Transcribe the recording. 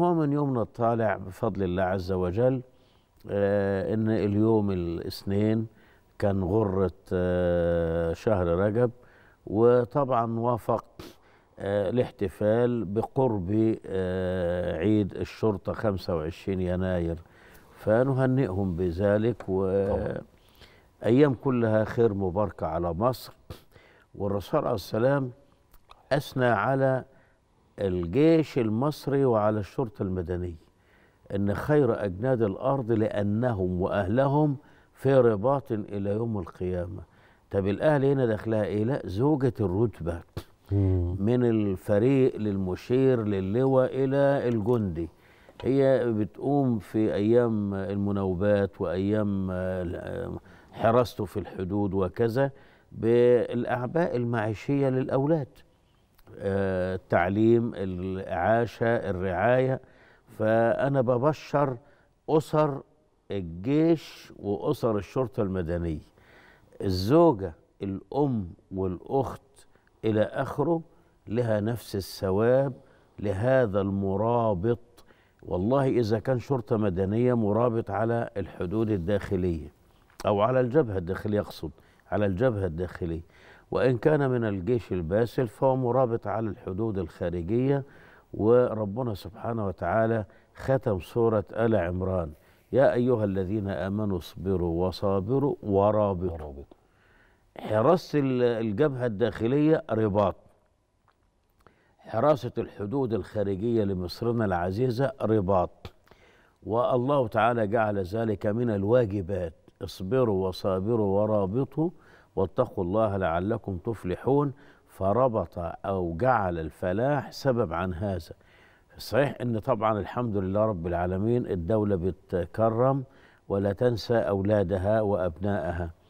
هو من يومنا الطالع بفضل الله عز وجل آه، ان اليوم الاثنين كان غرة آه، شهر رجب وطبعا وافق آه، الاحتفال بقرب عيد الشرطة 25 يناير فنهنئهم بذلك وأيام كلها خير مباركة على مصر والرسول عليه السلام أثنى على الجيش المصري وعلى الشرطة المدنية أن خير أجناد الأرض لأنهم وأهلهم في رباط إلى يوم القيامة طب الأهل هنا داخلها إيه؟ لا زوجة الرتبة من الفريق للمشير للواء إلى الجندي هي بتقوم في أيام المناوبات وأيام حراسته في الحدود وكذا بالأعباء المعيشية للأولاد التعليم آه، الإعاشة الرعاية فأنا ببشر أسر الجيش وأسر الشرطة المدنية الزوجة الأم والأخت إلى آخره لها نفس الثواب لهذا المرابط والله إذا كان شرطة مدنية مرابط على الحدود الداخلية أو على الجبهة الداخلية أقصد على الجبهة الداخلية وإن كان من الجيش الباسل فهو مرابط على الحدود الخارجية وربنا سبحانه وتعالى ختم سورة آل عمران يا أيها الذين آمنوا اصبروا وصابروا ورابطوا حراسة الجبهة الداخلية رباط حراسة الحدود الخارجية لمصرنا العزيزة رباط والله تعالى جعل ذلك من الواجبات اصبروا وصابروا ورابطوا واتقوا الله لعلكم تفلحون فربط أو جعل الفلاح سبب عن هذا صحيح أن طبعا الحمد لله رب العالمين الدولة بتكرم ولا تنسى أولادها وأبنائها